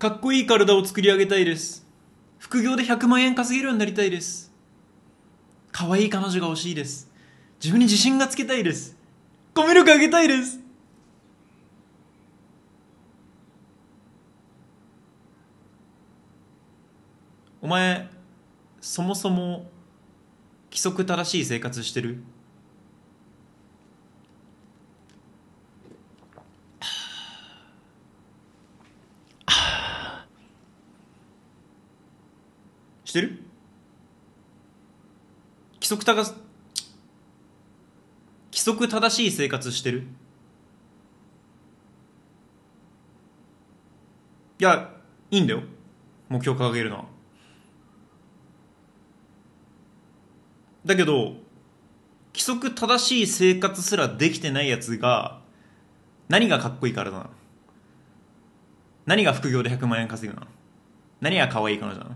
かっこいい体を作り上げたいです副業で100万円稼げるようになりたいです可愛い彼女が欲しいです自分に自信がつけたいですコミュ力上げたいですお前そもそも規則正しい生活してるしてる規則規則正しい生活してるいやいいんだよ目標掲げるのはだけど規則正しい生活すらできてないやつが何がかっこいいからだな何が副業で100万円稼ぐな何が可愛い彼女なの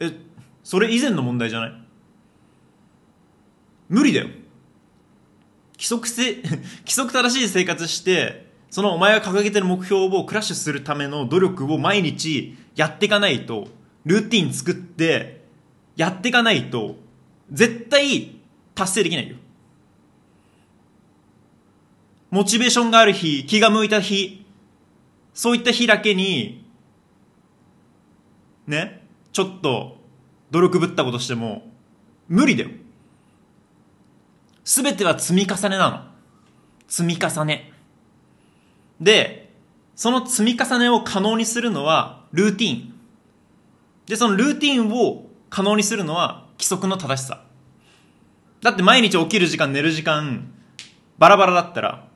えそれ以前の問題じゃない無理だよ規則性 規則正しい生活してそのお前が掲げてる目標をクラッシュするための努力を毎日やっていかないとルーティン作ってやっていかないと絶対達成できないよモチベーションがある日気が向いた日そういった日だけにねちょっと努力ぶったことしても無理だよ全ては積み重ねなの積み重ねでその積み重ねを可能にするのはルーティンでそのルーティンを可能にするのは規則の正しさだって毎日起きる時間寝る時間バラバラだったら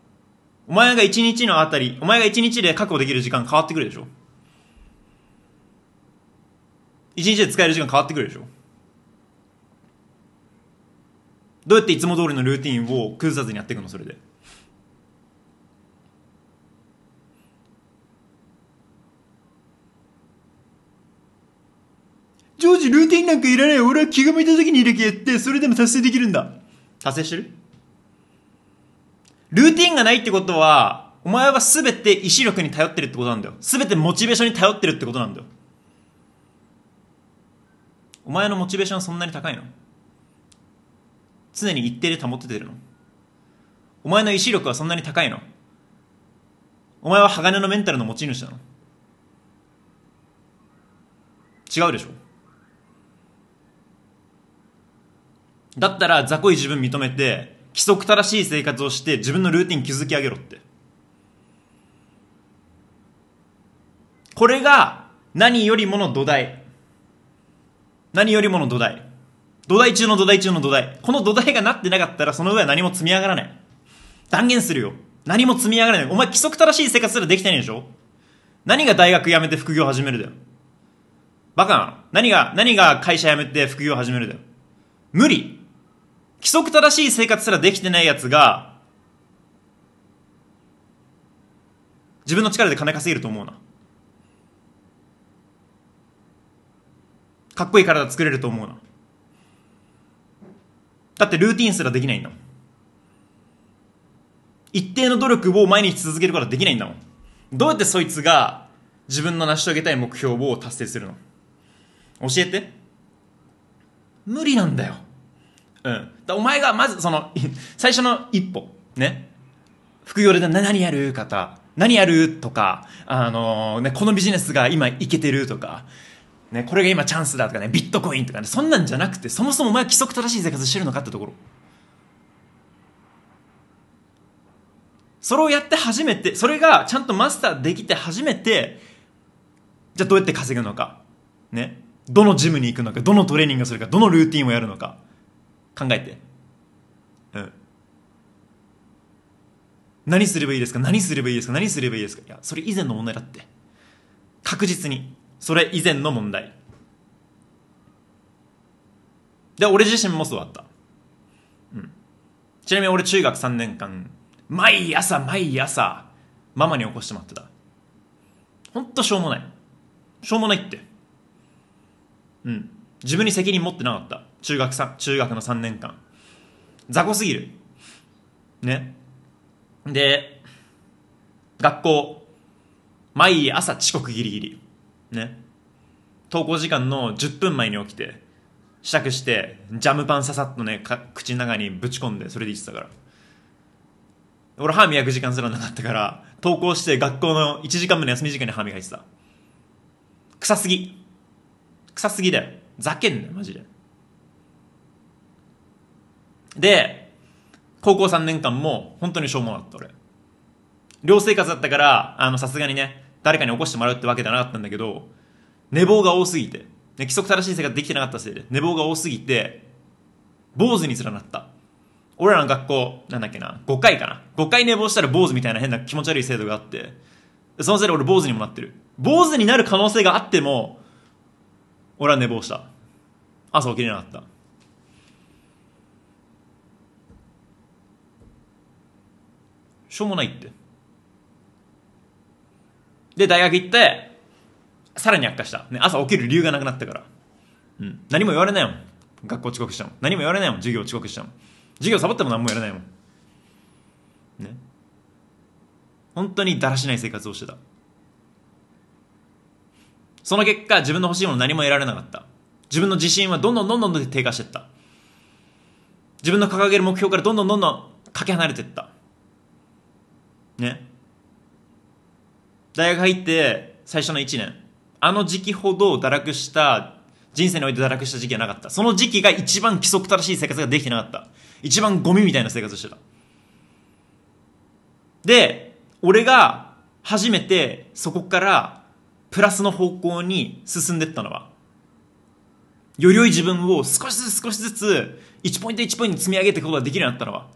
お前が一日のあたりお前が一日で確保できる時間変わってくるでしょ一日で使える時間変わってくるでしょどうやっていつも通りのルーティンを崩さずにやっていくのそれでジョージルーティンなんかいらない俺は気が向いた時に入れやってそれでも達成できるんだ達成してるルーティンがないってことはお前は全て意志力に頼ってるってことなんだよ全てモチベーションに頼ってるってことなんだよお前のモチベーションそんなに高いの常に一定で保っててるのお前の意志力はそんなに高いのお前は鋼のメンタルの持ち主なの違うでしょだったら雑魚い自分認めて規則正しい生活をして自分のルーティン築き上げろってこれが何よりもの土台何よりもの土台。土台中の土台中の土台。この土台がなってなかったら、その上は何も積み上がらない。断言するよ。何も積み上がらない。お前規則正しい生活すらできてないでしょ何が大学辞めて副業始めるだよ。バカな何が、何が会社辞めて副業始めるだよ。無理。規則正しい生活すらできてない奴が、自分の力で金稼げると思うな。かっこいい体作れると思うのだってルーティンすらできないんだもん一定の努力を毎日続けることはできないんだもんどうやってそいつが自分の成し遂げたい目標を達成するの教えて無理なんだようんだお前がまずその 最初の一歩ね副業で何やる方何やるとか、あのー、ね、このビジネスが今いけてるとか、ね、これが今チャンスだとかね、ビットコインとかね、そんなんじゃなくて、そもそもお前規則正しい生活してるのかってところ。それをやって初めて、それがちゃんとマスターできて初めて、じゃあどうやって稼ぐのか、ね、どのジムに行くのか、どのトレーニングするか、どのルーティンをやるのか、考えて。うん。何すればいいですか何すればいいですか何すればいいですかいや、それ以前の問題だって。確実に。それ以前の問題で俺自身もそうだった、うん、ちなみに俺中学3年間毎朝毎朝ママに起こしてもらってたほんとしょうもないしょうもないってうん自分に責任持ってなかった中学さ中学の3年間雑魚すぎるねで学校毎朝遅刻ギリギリね投稿時間の10分前に起きて支度してジャムパンささっとね口の中にぶち込んでそれで言ってたから俺歯磨く時間すらなかったから登校して学校の1時間目の休み時間に歯磨いてた臭すぎ臭すぎだよざけんなよマジでで高校3年間も本当にしょうもなかった俺寮生活だったからあのさすがにね誰かに起こしてもらうってわけじゃなかったんだけど、寝坊が多すぎて、ね、規則正しい生活できてなかったせいで、寝坊が多すぎて、坊主に連なった。俺らの学校、なんだっけな、5回かな。5回寝坊したら坊主みたいな変な気持ち悪い制度があって、そのせいで俺坊主にもなってる。坊主になる可能性があっても、俺は寝坊した。朝起きれなかった。しょうもないって。で、大学行って、さらに悪化した。ね、朝起きる理由がなくなったから。うん。何も言われないもん。学校遅刻したもん。何も言われないもん。授業遅刻したもん。授業サボっても何もやらないもん。ね。本当にだらしない生活をしてた。その結果、自分の欲しいもの何も得られなかった。自分の自信はどんどんどんどん低下していった。自分の掲げる目標からどんどんどんどんかけ離れていった。ね。大学入って最初の1年あの時期ほど堕落した人生において堕落した時期はなかったその時期が一番規則正しい生活ができてなかった一番ゴミみたいな生活をしてたで俺が初めてそこからプラスの方向に進んでったのはより良い自分を少しずつ少しずつ1ポイント1ポイント積み上げていくことができるようになったのは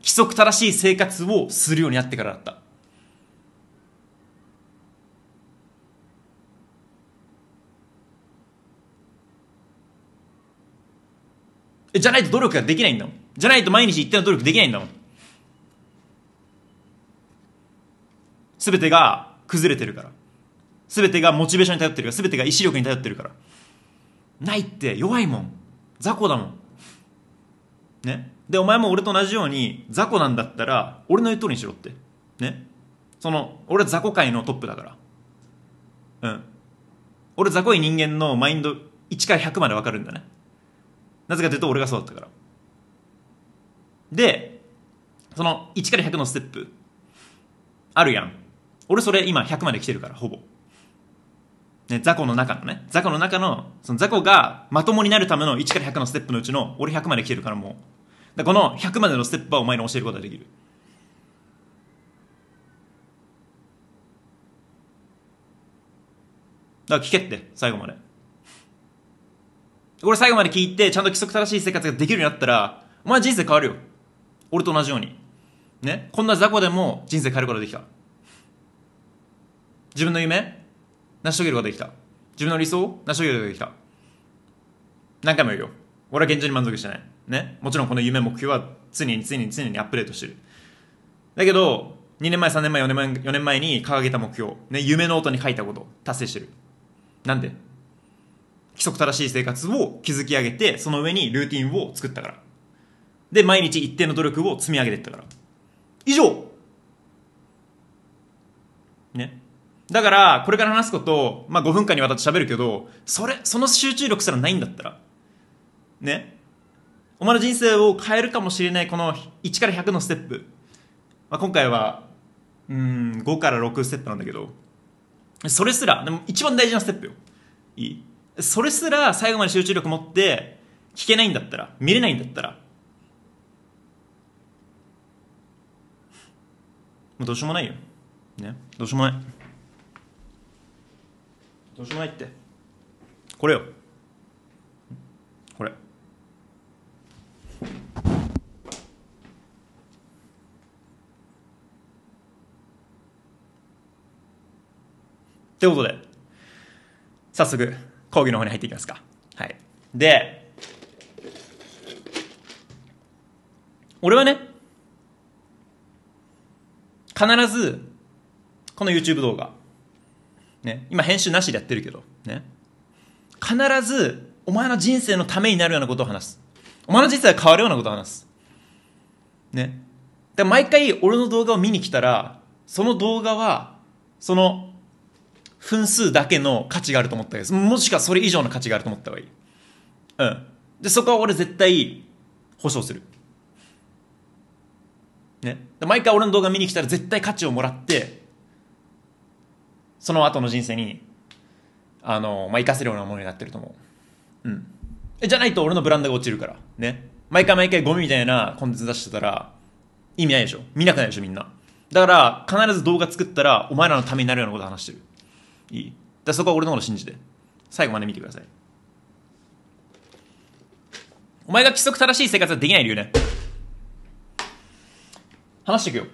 規則正しい生活をするようになってからだったじゃないと努力ができないんだもん。じゃないと毎日一定の努力できないんだもん。すべてが崩れてるから。すべてがモチベーションに頼ってるから。すべてが意志力に頼ってるから。ないって弱いもん。雑魚だもん。ね。で、お前も俺と同じように雑魚なんだったら、俺の言う通りにしろって。ね。その、俺は雑魚界のトップだから。うん。俺雑魚い人間のマインド1から100までわかるんだね。なぜかというと俺がそうだったからでその1から100のステップあるやん俺それ今100まで来てるからほぼね、雑魚の中のね、雑魚の中の、その雑魚がまともになるための1から100のステップのうちの、俺100まで来てるからもう。だこの100までのステップはお前に教えることができる。だから聞けって、最後まで。これ最後まで聞いて、ちゃんと規則正しい生活ができるようになったら、お前人生変わるよ。俺と同じように。ね。こんな雑魚でも人生変えることができた。自分の夢成し遂げることができた。自分の理想成し遂げることができた。何回も言うよ。俺は現状に満足してない。ね。もちろんこの夢、目標は常に常に常にアップデートしてる。だけど、2年前、3年前、4年前 ,4 年前に掲げた目標、ね、夢ノートに書いたこと、達成してる。なんで規則正しい生活を築き上げて、その上にルーティンを作ったから。で、毎日一定の努力を積み上げていったから。以上ね。だから、これから話すこと、まあ5分間にわたって喋るけど、それ、その集中力すらないんだったら、ね。お前の人生を変えるかもしれないこの1から100のステップ。まあ今回は、うん、5から6ステップなんだけど、それすら、でも一番大事なステップよ。いいそれすら最後まで集中力持って聞けないんだったら見れないんだったらもうどうしようもないよ、ね、どうしようもないどうしようもないってこれよこれってことで早速講義の方に入っていきますか。はい。で、俺はね、必ず、この YouTube 動画、ね、今編集なしでやってるけど、ね、必ず、お前の人生のためになるようなことを話す。お前の人生が変わるようなことを話す。ね。で毎回俺の動画を見に来たら、その動画は、その分数だけの価値があると思ったわけです。もしくはそれ以上の価値があると思った方がいい。うん。で、そこは俺絶対保証する。ね。毎回俺の動画見に来たら絶対価値をもらって、その後の人生に、あの、まあ、生かせるようなものになってると思う。うん。じゃないと俺のブランドが落ちるから。ね。毎回毎回ゴミみたいなコンテンツ出してたら、意味ないでしょ。見なくないでしょ、みんな。だから、必ず動画作ったら、お前らのためになるようなこと話してる。いいだそこは俺のこと信じて最後まで見てくださいお前が規則正しい生活はできない理由ね話していくよ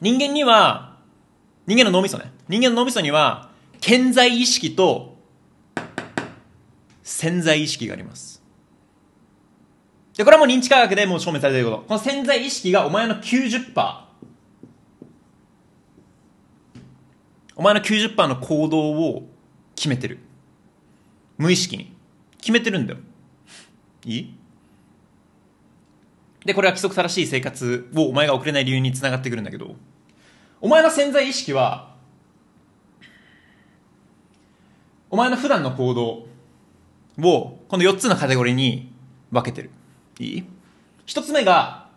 人間には人間の脳みそね人間の脳みそには健在意識と潜在意識がありますでこれはもう認知科学でもう証明されていることこの潜在意識がお前の90%お前の90%の行動を決めてる。無意識に。決めてるんだよ。いいで、これは規則正しい生活をお前が送れない理由につながってくるんだけど、お前の潜在意識は、お前の普段の行動を、この4つのカテゴリーに分けてる。いい ?1 つ目が、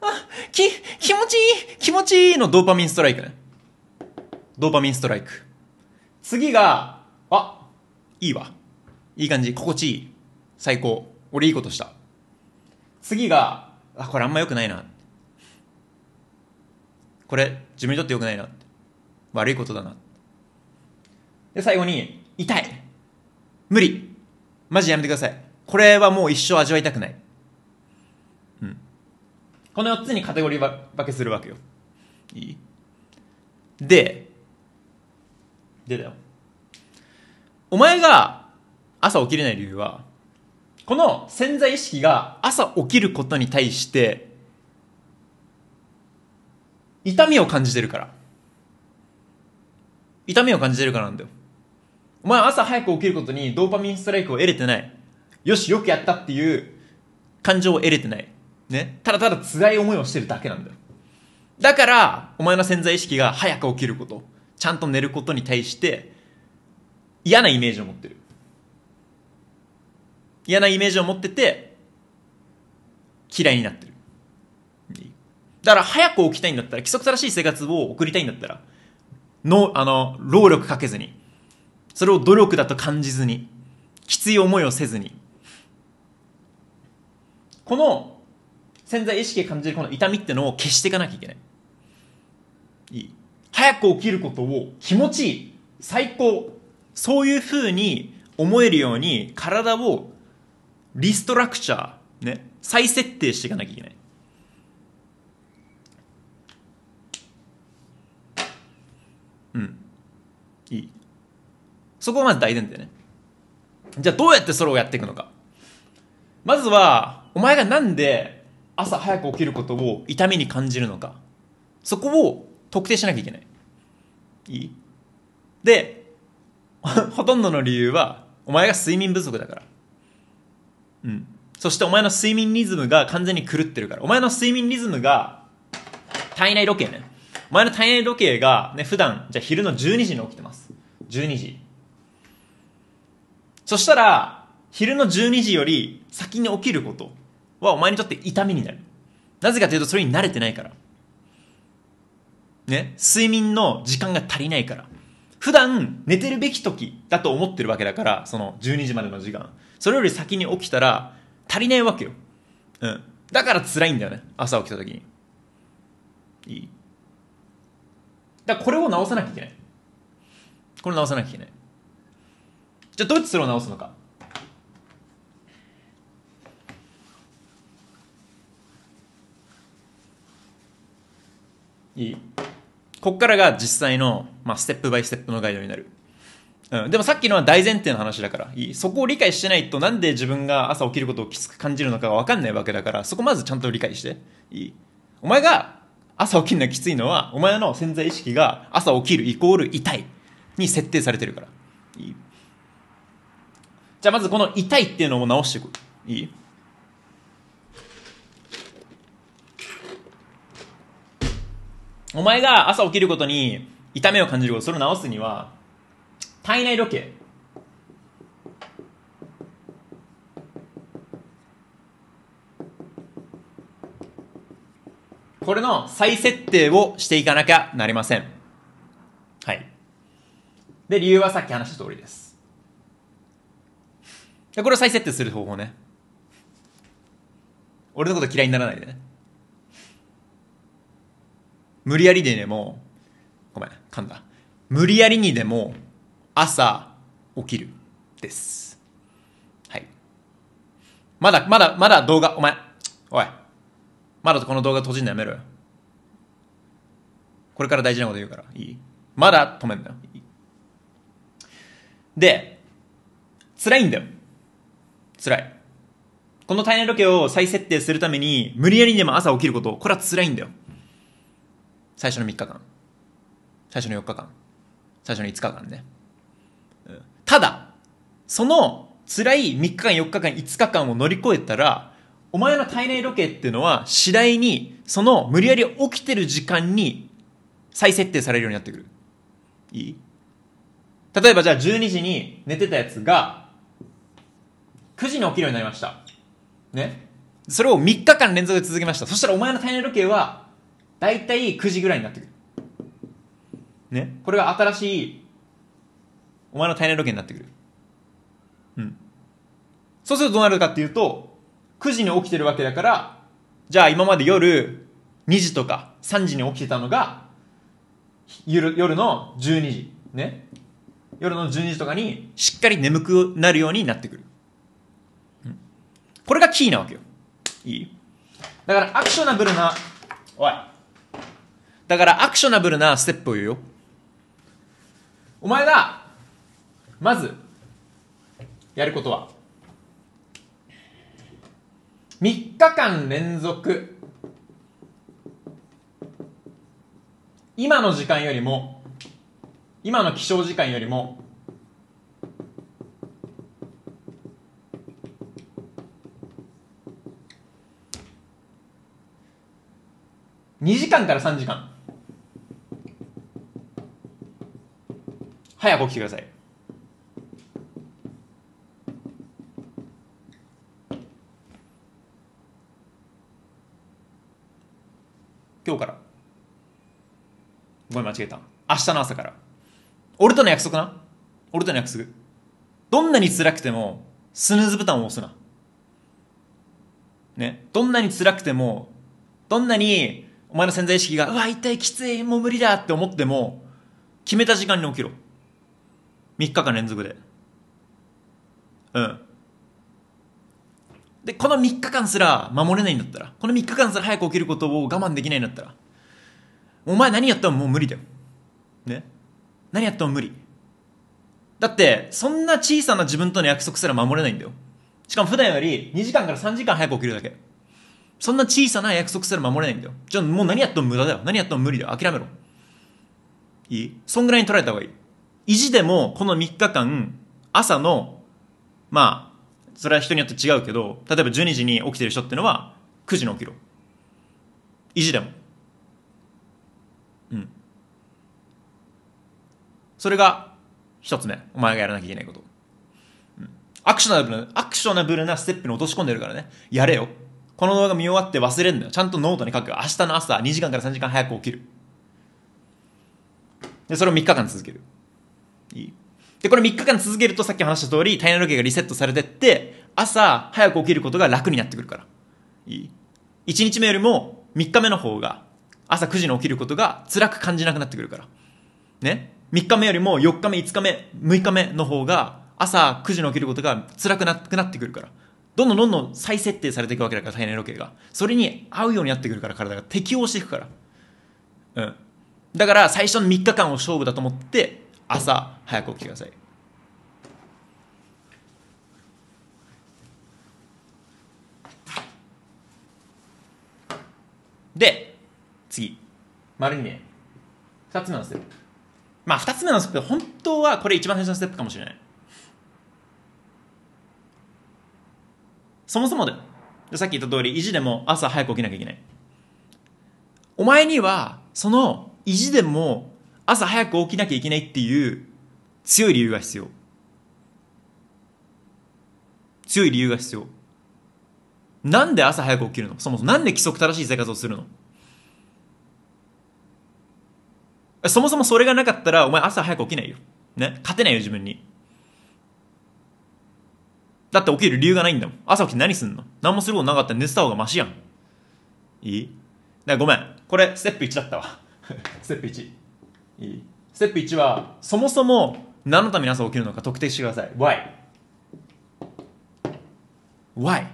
あ、き、気持ちいい気持ちいいのドーパミンストライクね。ドーパミンストライク。次が、あ、いいわ。いい感じ。心地いい。最高。俺いいことした。次が、あ、これあんま良くないな。これ、自分にとって良くないな。悪いことだな。で、最後に、痛い。無理。マジやめてください。これはもう一生味わいたくない。うん。この4つにカテゴリー分けするわけよ。いいで、出たよお前が朝起きれない理由はこの潜在意識が朝起きることに対して痛みを感じてるから痛みを感じてるからなんだよお前朝早く起きることにドーパミンストライクを得れてないよしよくやったっていう感情を得れてないねただただ辛い思いをしてるだけなんだよだからお前の潜在意識が早く起きることちゃんと寝ることに対して嫌なイメージを持ってる嫌なイメージを持ってて嫌いになってるだから早く起きたいんだったら規則正しい生活を送りたいんだったらのあの労力かけずにそれを努力だと感じずにきつい思いをせずにこの潜在意識で感じるこの痛みってのを消していかなきゃいけない早く起きることを気持ちいい最高そういうふうに思えるように体をリストラクチャー、ね、再設定していかなきゃいけない。うん。いい。そこがまず大前提ね。じゃあどうやってそれをやっていくのか。まずは、お前がなんで朝早く起きることを痛みに感じるのか。そこを特定しなきゃいけない。いいで、ほとんどの理由は、お前が睡眠不足だから。うん。そしてお前の睡眠リズムが完全に狂ってるから。お前の睡眠リズムが、体内時計ね。お前の体内時計が、ね、普段、じゃ昼の12時に起きてます。12時。そしたら、昼の12時より先に起きることはお前にとって痛みになる。なぜかというとそれに慣れてないから。ね、睡眠の時間が足りないから。普段寝てるべき時だと思ってるわけだから、その12時までの時間。それより先に起きたら足りないわけよ。うん。だから辛いんだよね。朝起きた時に。いいだからこれを直さなきゃいけない。これ直さなきゃいけない。じゃあどうやってそれを直すのか。いいこっからが実際の、まあ、ステップバイステップのガイドになる。うん、でもさっきのは大前提の話だからそこを理解してないとなんで自分が朝起きることをきつく感じるのかがわかんないわけだからそこまずちゃんと理解していいお前が朝起きるのがきついのはお前の潜在意識が朝起きるイコール痛いに設定されてるからいいじゃあまずこの痛いっていうのを直していくいいお前が朝起きることに痛みを感じること、それを治すには、体内時計。これの再設定をしていかなきゃなりません。はい。で、理由はさっき話した通りです。で、これを再設定する方法ね。俺のこと嫌いにならないでね。無理やりででも、ごめん、噛んだ。無理やりにでも、朝、起きる。です。はい。まだ、まだ、まだ動画、お前、おい。まだこの動画閉じるのやめろよ。これから大事なこと言うから、いいまだ止めんだよ。いいで、辛いんだよ。辛い。この体内時計を再設定するために、無理やりにでも朝起きること、これは辛いんだよ。最初の3日間最初の4日間最初の5日間ね、うん、ただその辛い3日間4日間5日間を乗り越えたらお前の体内時計っていうのは次第にその無理やり起きてる時間に再設定されるようになってくるいい例えばじゃあ12時に寝てたやつが9時に起きるようになりましたねそれを3日間連続で続けましたそしたらお前の体内時計は大体9時ぐらいになってくる。ね。これが新しい、お前の体内時計になってくる。うん。そうするとどうなるかっていうと、9時に起きてるわけだから、じゃあ今まで夜2時とか3時に起きてたのが、夜夜の12時。ね。夜の12時とかにしっかり眠くなるようになってくる。うん、これがキーなわけよ。いいだからアクショナブルな、おい。だからアクショナブルなステップを言うよ。お前が、まず、やることは、3日間連続、今の時間よりも、今の起床時間よりも、2時間から3時間。早く起きてください。今日から。ごめん、間違えた。明日の朝から。俺との約束な。俺との約束。どんなに辛くても、スヌーズボタンを押すな。ね。どんなに辛くても、どんなにお前の潜在意識が、うわ、痛い、きつい、もう無理だって思っても、決めた時間に起きろ。3日間連続でうんでこの3日間すら守れないんだったらこの3日間すら早く起きることを我慢できないんだったらお前何やってももう無理だよね何やっても無理だってそんな小さな自分との約束すら守れないんだよしかも普段より2時間から3時間早く起きるだけそんな小さな約束すら守れないんだよじゃあもう何やっても無駄だよ何やっても無理だよ諦めろいいそんぐらいに捉えた方がいい意地でもこの3日間、朝の、まあ、それは人によって違うけど、例えば12時に起きてる人ってのは、9時に起きろ。意地でも。うん。それが、一つ目。お前がやらなきゃいけないこと。うん。アクショナブルな、アクショナブルなステップに落とし込んでるからね。やれよ。この動画見終わって忘れんだよ。ちゃんとノートに書く明日の朝、2時間から3時間早く起きる。で、それを3日間続ける。いいで、これ3日間続けるとさっき話した通り、体内時計がリセットされてって、朝早く起きることが楽になってくるから。いい ?1 日目よりも3日目の方が、朝9時に起きることが辛く感じなくなってくるから。ね ?3 日目よりも4日目、5日目、6日目の方が、朝9時に起きることが辛くなくなってくるから。どんどんどんどん再設定されていくわけだから、体内時計が。それに合うようになってくるから、体が適応していくから。うん。だから、最初の3日間を勝負だと思って、朝早く起きてくださいで次丸にね2つ目のステップまあ2つ目のステップ本当はこれ一番最初のステップかもしれないそもそもでさっき言った通り意地でも朝早く起きなきゃいけないお前にはその意地でも朝早く起きなきゃいけないっていう強い理由が必要。強い理由が必要。なんで朝早く起きるのそもそも。なんで規則正しい生活をするのそもそもそれがなかったら、お前朝早く起きないよ。ね勝てないよ、自分に。だって起きる理由がないんだもん。朝起きて何すんの何もすることなかったら寝てた方がマシやん。いいごめん。これ、ステップ1だったわ。ステップ1。いいステップ1はそもそも何のために朝起きるのか特定してください Why? Why?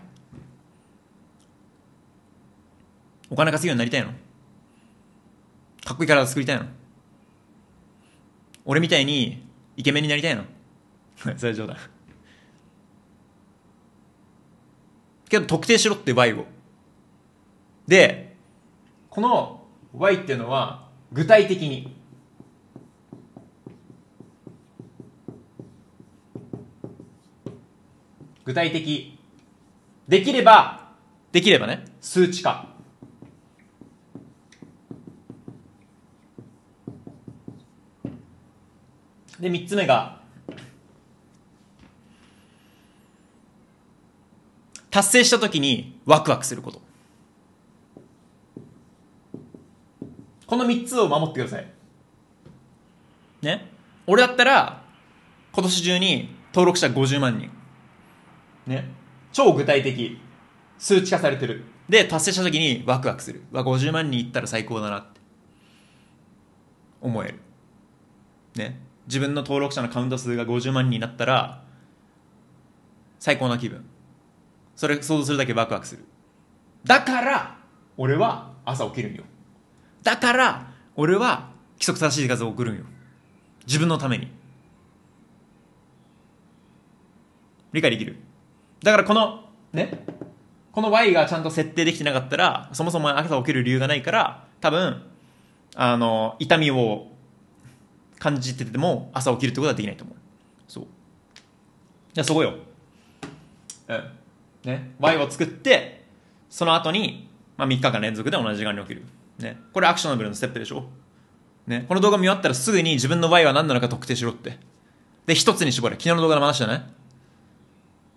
お金稼ぐようになりたいのかっこいい体作りたいの俺みたいにイケメンになりたいの それ冗談けど特定しろって Y をでこの Y っていうのは具体的に具体的。できれば、できればね。数値化。で、三つ目が、達成したときにワクワクすること。この三つを守ってください。ね。俺だったら、今年中に登録者50万人。ね、超具体的数値化されてるで達成した時にワクワクするわ50万人いったら最高だなって思えるね自分の登録者のカウント数が50万人になったら最高な気分それ想像するだけワクワクするだから俺は朝起きるんよだから俺は規則正しい生を送るんよ自分のために理解できるだからこの、ね、この Y がちゃんと設定できてなかったら、そもそも朝起きる理由がないから、多分、あの、痛みを感じてても朝起きるってことはできないと思う。そう。じゃあそこよ。うん。ね。Y を作って、その後に、まあ、3日間連続で同じ時間に起きる。ね。これアクショナブルのステップでしょ。ね。この動画見終わったらすぐに自分の Y は何なのか特定しろって。で、一つに絞れ。昨日の動画の話じゃない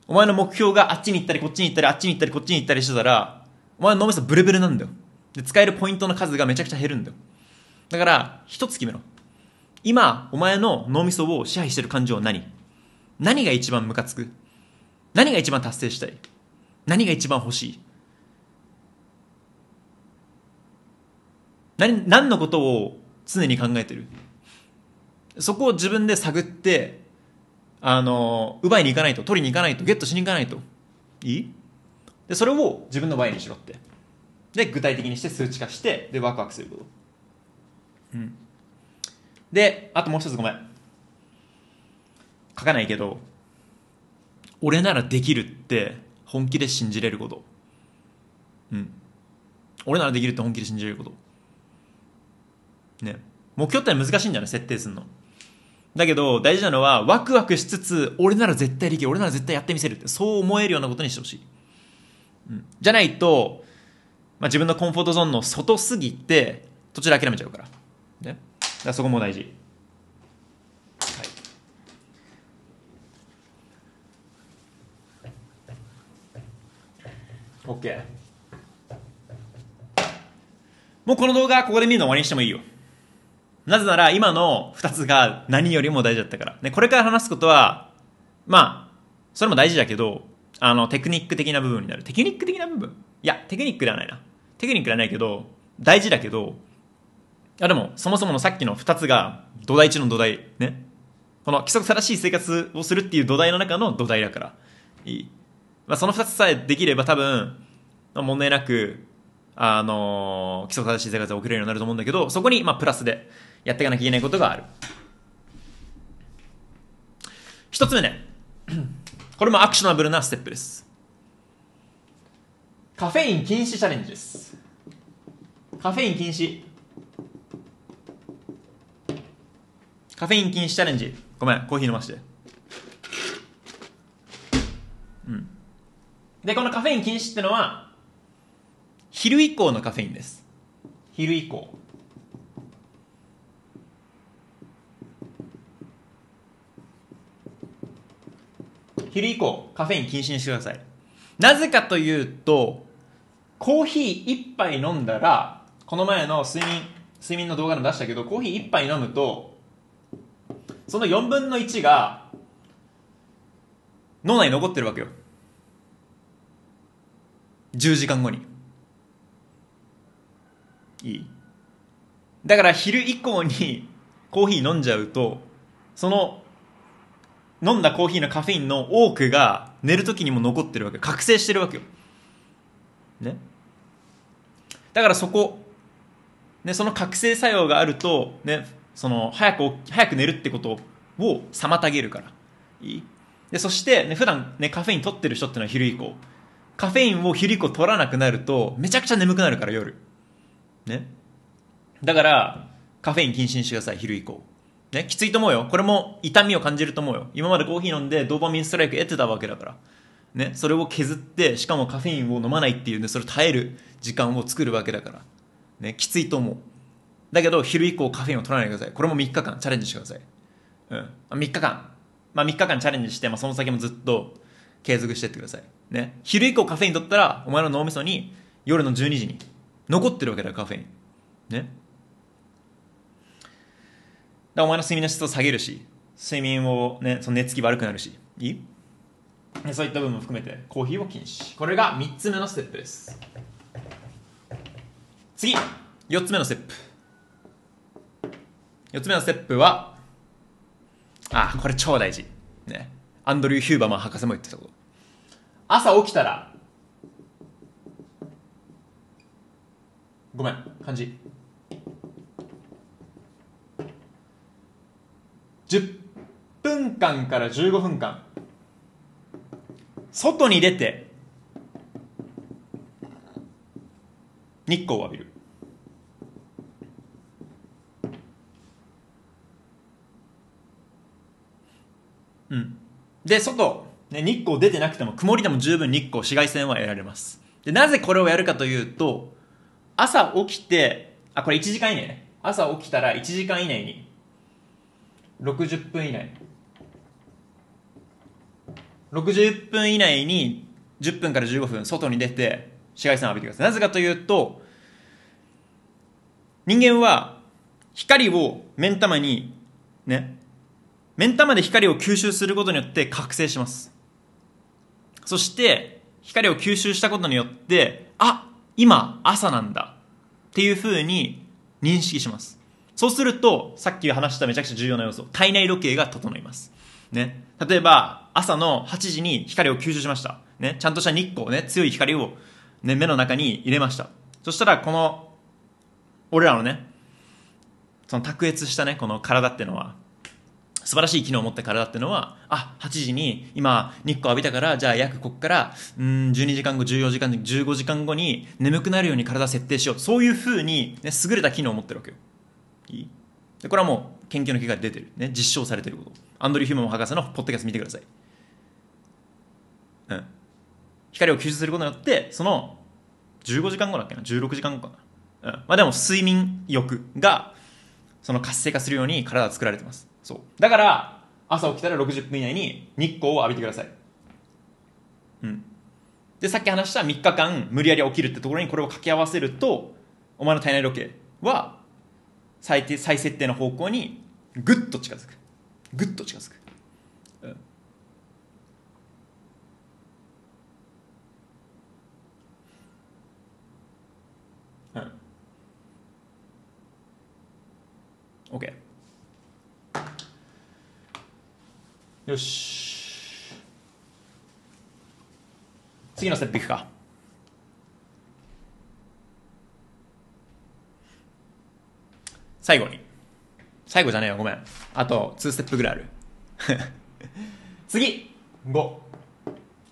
お前の目標があっちに行ったりこっちに行ったりあっちに行ったりこっちに行ったりしてたらお前の脳みそブルブルなんだよで使えるポイントの数がめちゃくちゃ減るんだよだから一つ決めろ今お前の脳みそを支配してる感情は何何が一番ムカつく何が一番達成したい何が一番欲しい何何のことを常に考えてるそこを自分で探ってあの、奪いに行かないと、取りに行かないと、ゲットしに行かないと。いいで、それを自分の場合にしろって。で、具体的にして数値化して、で、ワクワクすること。うん。で、あともう一つごめん。書かないけど、俺ならできるって本気で信じれること。うん。俺ならできるって本気で信じれること。ね。目標って難しいんじゃない設定するの。だけど大事なのはワクワクしつつ俺なら絶対できる俺なら絶対やってみせるってそう思えるようなことにしてほしい、うん、じゃないと、まあ、自分のコンフォートゾーンの外すぎて途中で諦めちゃうから,、ね、だからそこも大事、はい、OK もうこの動画ここで見るの終わりにしてもいいよなぜなら今の2つが何よりも大事だったから。で、これから話すことは、まあ、それも大事だけど、あの、テクニック的な部分になる。テクニック的な部分いや、テクニックではないな。テクニックではないけど、大事だけど、あ、でも、そもそものさっきの2つが土台中の土台。ね。この規則正しい生活をするっていう土台の中の土台だから。いい。まあ、その2つさえできれば多分、問題なく、あのー、規則正しい生活を送れるようになると思うんだけど、そこに、まあ、プラスで、やっていかなきゃいけないことがある。一つ目ね。これもアクショナブルなステップです。カフェイン禁止チャレンジです。カフェイン禁止。カフェイン禁止チャレンジ。ごめん、コーヒー飲まして。うん。で、このカフェイン禁止ってのは、昼以降のカフェインです。昼以降。昼以降、カフェイン禁止にしてください。なぜかというと、コーヒー一杯飲んだら、この前の睡眠、睡眠の動画でも出したけど、コーヒー一杯飲むと、その4分の1が、脳内に残ってるわけよ。10時間後に。いいだから昼以降にコーヒー飲んじゃうと、その飲んだコーヒーのカフェインの多くが寝る時にも残ってるわけ覚醒してるわけよねだからそこ、ね、その覚醒作用があると、ね、その早く早く寝るってことを妨げるからいいでそして、ね、普段ねカフェイン取ってる人っていうのは昼以降カフェインを昼以降取らなくなるとめちゃくちゃ眠くなるから夜ねだからカフェイン禁止にしてください昼以降ね、きついと思うよ。これも痛みを感じると思うよ。今までコーヒー飲んでドーパミンストライク得てたわけだから。ね、それを削って、しかもカフェインを飲まないっていうね、それ耐える時間を作るわけだから。ね、きついと思う。だけど、昼以降カフェインを取らないでください。これも3日間チャレンジしてください。うん。3日間。まあ、3日間チャレンジして、まあ、その先もずっと継続してってください。ね。昼以降カフェイン取ったら、お前の脳みそに夜の12時に残ってるわけだよ、カフェイン。ね。お前の睡眠の質を下げるし睡眠を、ね、その寝つき悪くなるしいいそういった部分も含めてコーヒーを禁止これが3つ目のステップです次4つ目のステップ4つ目のステップはあこれ超大事ねアンドリュー・ヒューバーマン博士も言ってたこと朝起きたらごめん漢字10分間から15分間外に出て日光を浴びるうんで外、ね、日光出てなくても曇りでも十分日光紫外線は得られますでなぜこれをやるかというと朝起きてあこれ1時間以内ね朝起きたら1時間以内に60分以内60分以内に10分から15分外に出て紫外線を浴びてくださいなぜかというと人間は光を目ん玉にね目ん玉で光を吸収することによって覚醒しますそして光を吸収したことによってあ今朝なんだっていうふうに認識しますそうすると、さっき話しためちゃくちゃ重要な要素、体内時計が整います。ね。例えば、朝の8時に光を吸収しました。ね。ちゃんとした日光ね、強い光を、ね、目の中に入れました。そしたら、この、俺らのね、その卓越したね、この体ってのは、素晴らしい機能を持った体ってのは、あ、8時に今日光浴びたから、じゃあ約ここから、うん、12時間後、14時間後、15時間後に眠くなるように体設定しよう。そういう風に、ね、優れた機能を持ってるわけよ。キでこれはもう研究の結果出てる、ね、実証されてることアンドリュー・ヒューマン博士のポッドキャスト見てください、うん、光を吸収することによってその15時間後だっけな16時間後かな、うん、まあでも睡眠欲がその活性化するように体は作られてますそうだから朝起きたら60分以内に日光を浴びてくださいうんでさっき話した3日間無理やり起きるってところにこれを掛け合わせるとお前の体内時計は最低最設定の方向にぐっと近づくぐっと近づく、うん、うん、OK よし次のステップいくか最後に。最後じゃねえよ、ごめん。あと、2ステップぐらいある。次 !5! ご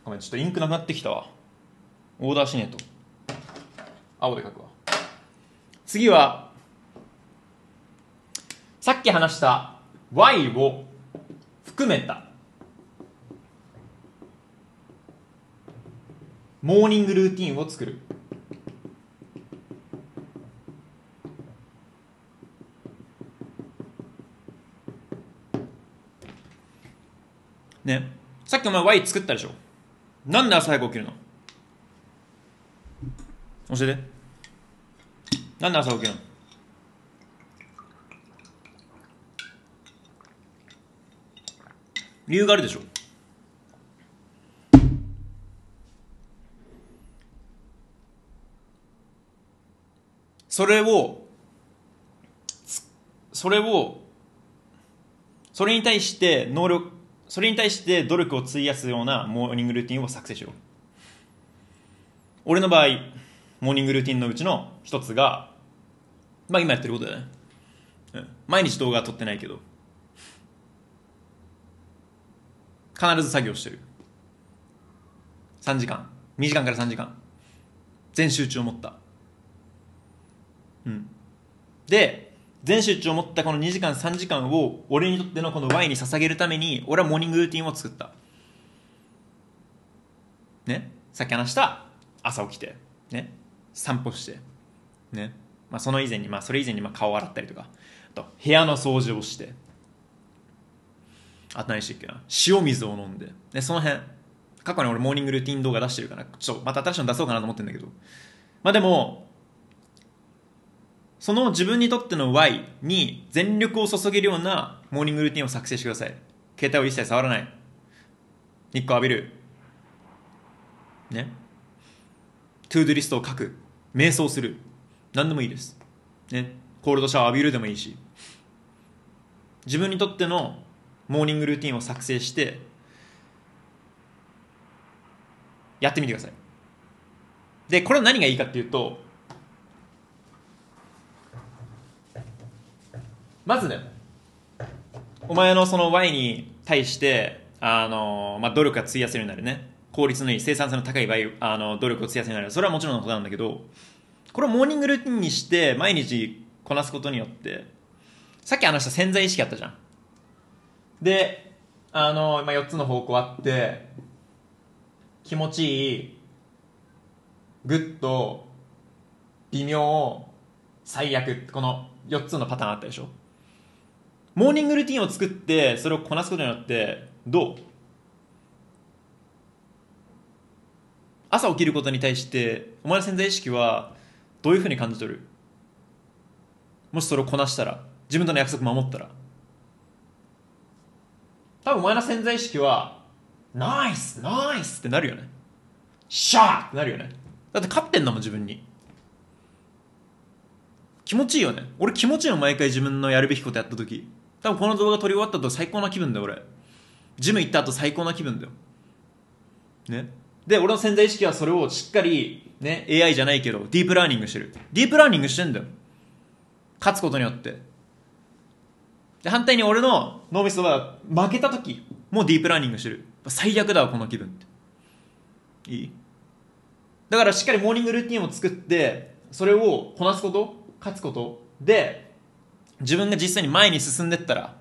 めん、ちょっとインクなくなってきたわ。オーダーしねえと。青で書くわ。次は、さっき話した Y を含めたモーニングルーティンを作る。ねさっきお前 Y 作ったでしょなんで朝早く起きるの教えてなんで朝起きるの理由があるでしょそれをそれをそれに対して能力それに対して努力を費やすようなモーニングルーティンを作成しよう俺の場合モーニングルーティンのうちの一つがまあ今やってることだね、うん、毎日動画撮ってないけど必ず作業してる3時間2時間から3時間全集中を持ったうんで全集中を持ったこの2時間3時間を俺にとってのこの Y に捧げるために俺はモーニングルーティンを作ったねさっき話した朝起きてね散歩してねまあその以前にまあそれ以前にまあ顔洗ったりとかあと部屋の掃除をしてあと何してっけな塩水を飲んででその辺過去に俺モーニングルーティン動画出してるからちょっとまた新しいの出そうかなと思ってんだけどまあでもその自分にとっての Y に全力を注げるようなモーニングルーティンを作成してください。携帯を一切触らない。日光浴びる。ね。トゥードリストを書く。瞑想する。何でもいいです。ね。コールドシャワー浴びるでもいいし。自分にとってのモーニングルーティンを作成して、やってみてください。で、これは何がいいかっていうと、まずねお前のその Y に対してあの、まあ、努力が費やせるようになるね効率のいい生産性の高い場合あの努力を費やせるようになるそれはもちろんのことなんだけどこれをモーニングルーティンにして毎日こなすことによってさっき話した潜在意識あったじゃんであの、まあ、4つの方向あって気持ちいいグッド微妙最悪この4つのパターンあったでしょモーニングルーティンを作ってそれをこなすことによってどう朝起きることに対してお前の潜在意識はどういうふうに感じ取るもしそれをこなしたら自分との約束守ったら多分お前の潜在意識はナイスナイスってなるよねシャーってなるよねだって勝ってんだもん自分に気持ちいいよね俺気持ちいいの毎回自分のやるべきことやった時多分この動画撮り終わった後最高な気分だよ俺ジム行った後最高な気分だよねで俺の潜在意識はそれをしっかりね AI じゃないけどディープラーニングしてるディープラーニングしてんだよ勝つことによってで反対に俺の脳みそは負けた時もディープラーニングしてる最悪だわこの気分っていいだからしっかりモーニングルーティンを作ってそれをこなすこと勝つことで自分が実際に前に進んでったら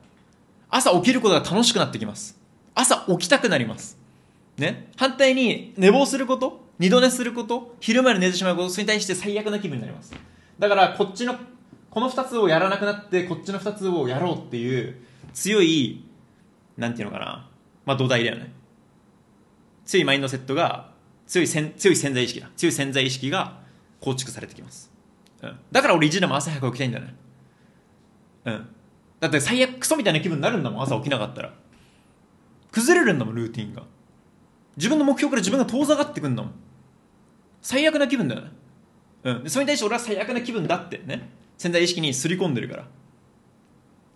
朝起きることが楽しくなってきます朝起きたくなりますね反対に寝坊すること二度寝すること昼間に寝てしまうことそれに対して最悪な気分になりますだからこっちのこの2つをやらなくなってこっちの2つをやろうっていう強いなんていうのかなまあ土台だよね強いマインドセットが強いせん強い潜在意識だ強い潜在意識が構築されてきます、うん、だから俺一地でも朝早く起きたいんだよねうんだって最悪クソみたいな気分になるんだもん朝起きなかったら崩れるんだもんルーティンが自分の目標から自分が遠ざかってくんだもん最悪な気分だよねうんでそれに対して俺は最悪な気分だってね潜在意識にすり込んでるから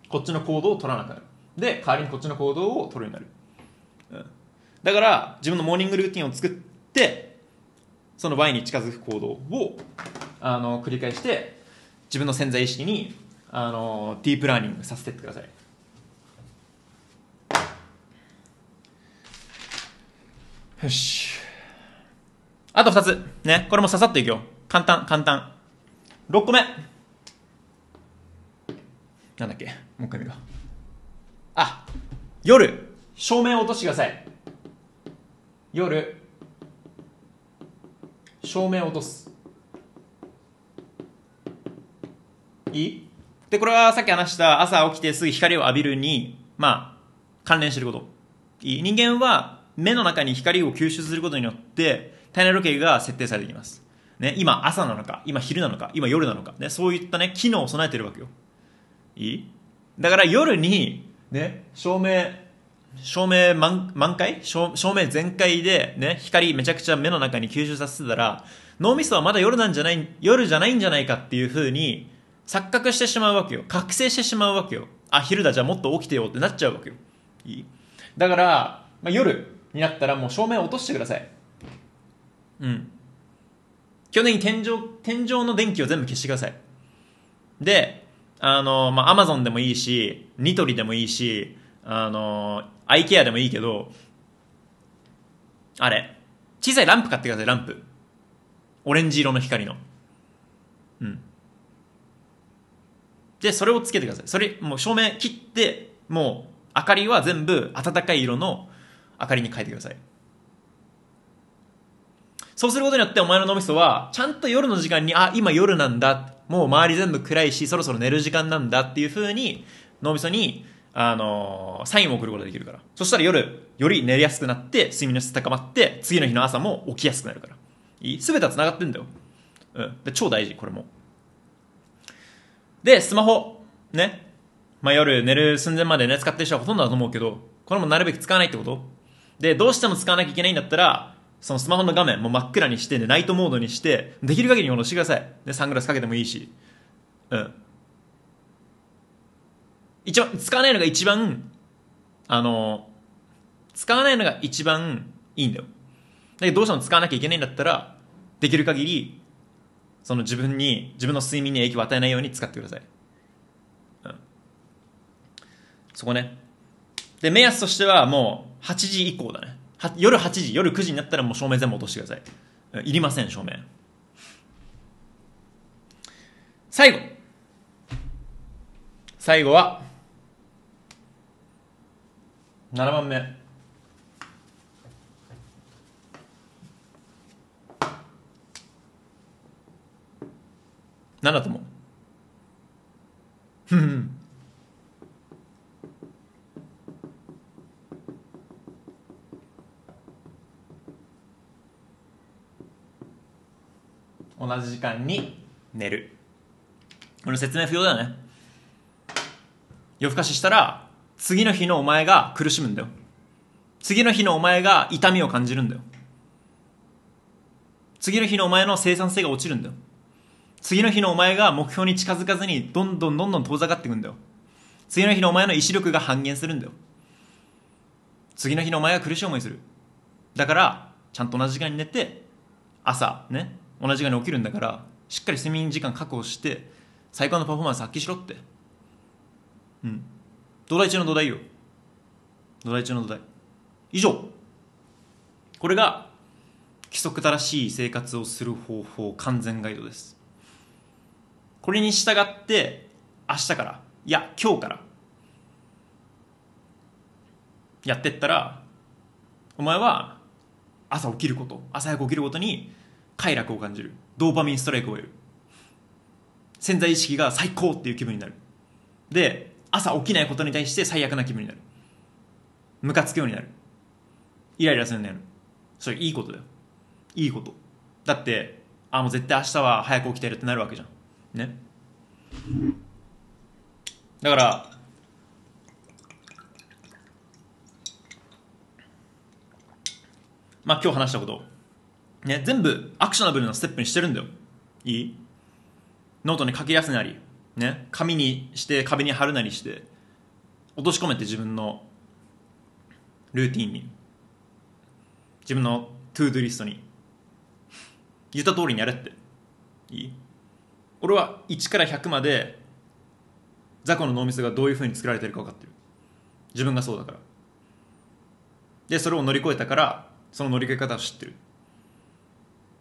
こっちの行動を取らなくなるで代わりにこっちの行動を取るようになる、うん、だから自分のモーニングルーティンを作ってその合に近づく行動をあの繰り返して自分の潜在意識にあのディープラーニングさせてってくださいよしあと2つねこれもささっといくよ簡単簡単6個目なんだっけもう一回見ろわあ夜照明を落としてください夜照明を落とすいいで、これはさっき話した朝起きてすぐ光を浴びるに、まあ、関連してること。人間は目の中に光を吸収することによって、体内時計が設定されていきます。ね、今朝なのか、今昼なのか、今夜なのか、ね、そういったね、機能を備えてるわけよ。いいだから夜に、ね、照明、照明満満開照明全開で、ね、光めちゃくちゃ目の中に吸収させてたら、脳みそはまだ夜なんじゃない、夜じゃないんじゃないかっていうふうに、錯覚してしまうわけよ覚醒してしまうわけよあ昼だじゃあもっと起きてよってなっちゃうわけよいいだから、まあ、夜になったらもう照明を落としてくださいうん基本的に天井天井の電気を全部消してくださいであのまあアマゾンでもいいしニトリでもいいしあのアイケアでもいいけどあれ小さいランプ買ってくださいランプオレンジ色の光のうんで、それをつけてください。それ、もう照明切って、もう明かりは全部暖かい色の明かりに変えてください。そうすることによってお前の脳みそは、ちゃんと夜の時間に、あ、今夜なんだ。もう周り全部暗いし、そろそろ寝る時間なんだっていう風に、脳みそに、あのー、サインを送ることができるから。そしたら夜、より寝やすくなって、睡眠の質高まって、次の日の朝も起きやすくなるから。いい全ては繋がってんだよ。うん。で、超大事、これも。で、スマホ、ね。まあ、夜寝る寸前までね、使ってる人はほとんどだと思うけど、これもなるべく使わないってことで、どうしても使わなきゃいけないんだったら、そのスマホの画面も真っ暗にして、ね、ナイトモードにして、できる限りにしてください。で、サングラスかけてもいいし。うん。一番、使わないのが一番、あの、使わないのが一番いいんだよ。だけどどうしても使わなきゃいけないんだったら、できる限りその自分に、自分の睡眠に影響を与えないように使ってください。うん。そこね。で、目安としてはもう8時以降だね。夜8時、夜9時になったらもう照明全部落としてください。うん、いりません、照明。最後。最後は、7番目。何だと思う同じ時間に寝るこの説明不要だよね夜更かししたら次の日のお前が苦しむんだよ次の日のお前が痛みを感じるんだよ次の日のお前の生産性が落ちるんだよ次の日のお前が目標に近づかずにどんどんどんどん遠ざかっていくんだよ次の日のお前の意志力が半減するんだよ次の日のお前が苦しい思いするだからちゃんと同じ時間に寝て朝ね同じ時間に起きるんだからしっかり睡眠時間確保して最高のパフォーマンス発揮しろってうん土台中の土台よ土台中の土台以上これが規則正しい生活をする方法完全ガイドですこれに従って明日からいや今日からやってったらお前は朝起きること朝早く起きることに快楽を感じるドーパミンストライクを得る潜在意識が最高っていう気分になるで朝起きないことに対して最悪な気分になるムカつくようになるイライラするようになるそれいいことだよいいことだってあもう絶対明日は早く起きてるってなるわけじゃんねだからまあ今日話したことね全部アクショナブルなステップにしてるんだよいいノートに書き出すなりね紙にして壁に貼るなりして落とし込めて自分のルーティンに自分のトゥードゥリストに言った通りにやれっていい俺は1から100まで雑魚の脳みそがどういうふうに作られてるか分かってる自分がそうだからでそれを乗り越えたからその乗り越え方を知ってる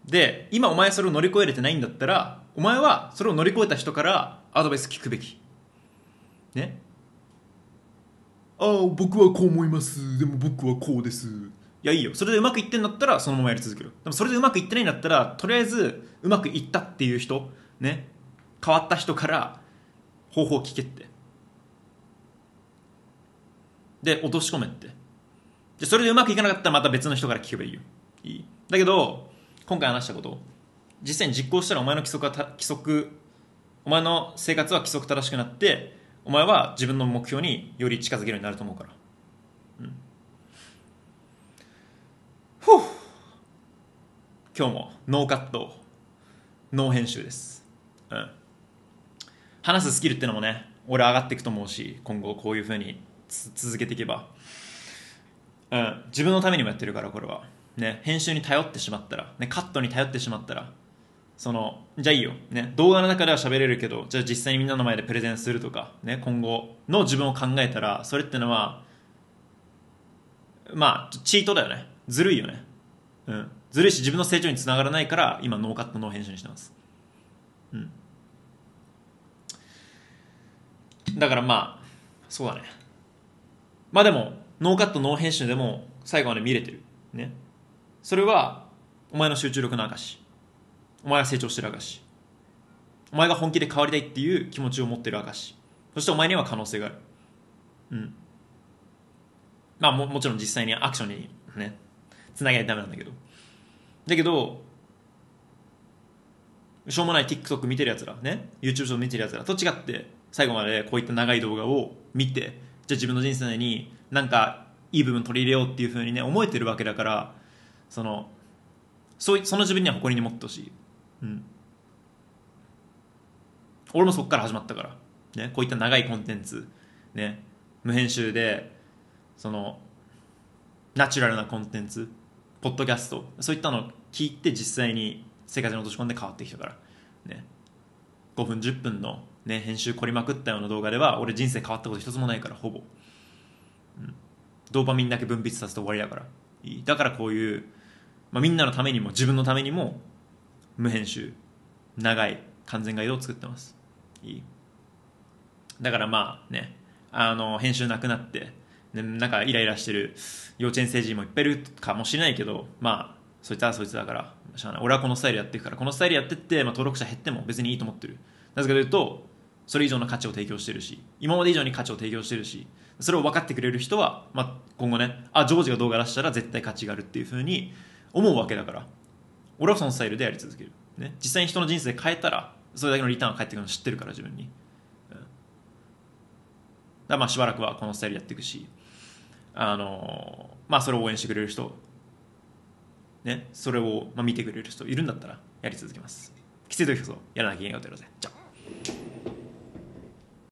で今お前それを乗り越えれてないんだったらお前はそれを乗り越えた人からアドバイス聞くべきねああ僕はこう思いますでも僕はこうですいやいいよそれでうまくいってんだったらそのままやり続けるでもそれでうまくいってないんだったらとりあえずうまくいったっていう人ね変わった人から方法を聞けってで落とし込めってでそれでうまくいかなかったらまた別の人から聞けばいいよいいだけど今回話したこと実際に実行したらお前の規則は規則お前の生活は規則正しくなってお前は自分の目標により近づけるようになると思うからうんふう今日もノーカットノー編集ですうん話すスキルってのもね俺上がっていくと思うし今後こういうふうに続けていけば、うん、自分のためにもやってるからこれは、ね、編集に頼ってしまったら、ね、カットに頼ってしまったらそのじゃあいいよ、ね、動画の中では喋れるけどじゃあ実際にみんなの前でプレゼンするとか、ね、今後の自分を考えたらそれってのはまあチートだよねずるいよね、うん、ずるいし自分の成長につながらないから今ノーカットノー編集にしてますうんだからまあそうだねまあでもノーカットノー編集でも最後まで見れてるねそれはお前の集中力の証お前が成長してる証お前が本気で変わりたいっていう気持ちを持ってる証そしてお前には可能性があるうんまあももちろん実際にアクションにねつなげないとダメなんだけどだけどしょうもない TikTok 見てるやつらね YouTube 上見てるやつらと違って最後までこういった長い動画を見てじゃあ自分の人生になんかいい部分取り入れようっていうふうにね思えてるわけだからそのそうその自分には誇りに持ってほしい、うん、俺もそこから始まったから、ね、こういった長いコンテンツ、ね、無編集でそのナチュラルなコンテンツポッドキャストそういったのを聞いて実際に生活に落とし込んで変わってきたから、ね、5分10分のね、編集凝りまくったような動画では俺人生変わったこと一つもないからほぼ、うん、ドーパミンだけ分泌させて終わりだからだからこういう、まあ、みんなのためにも自分のためにも無編集長い完全ガイドを作ってますいいだからまあねあの編集なくなって、ね、なんかイライラしてる幼稚園成人もいっぱいいるかもしれないけどまあそいつはそいつだからしゃあない俺はこのスタイルやっていくからこのスタイルやってって、まあ、登録者減っても別にいいと思ってるなぜかというとそれ以上の価値を提供してるし今まで以上に価値を提供してるしそれを分かってくれる人は、まあ、今後ねあジョージが動画出したら絶対価値があるっていうふうに思うわけだから俺はそのスタイルでやり続ける、ね、実際に人の人生変えたらそれだけのリターンが返ってくるの知ってるから自分に、うん、だまあしばらくはこのスタイルやっていくしあのまあそれを応援してくれる人ねそれを、まあ、見てくれる人いるんだったらやり続けますきついきこそやらなきゃいけないことやろうぜじゃあ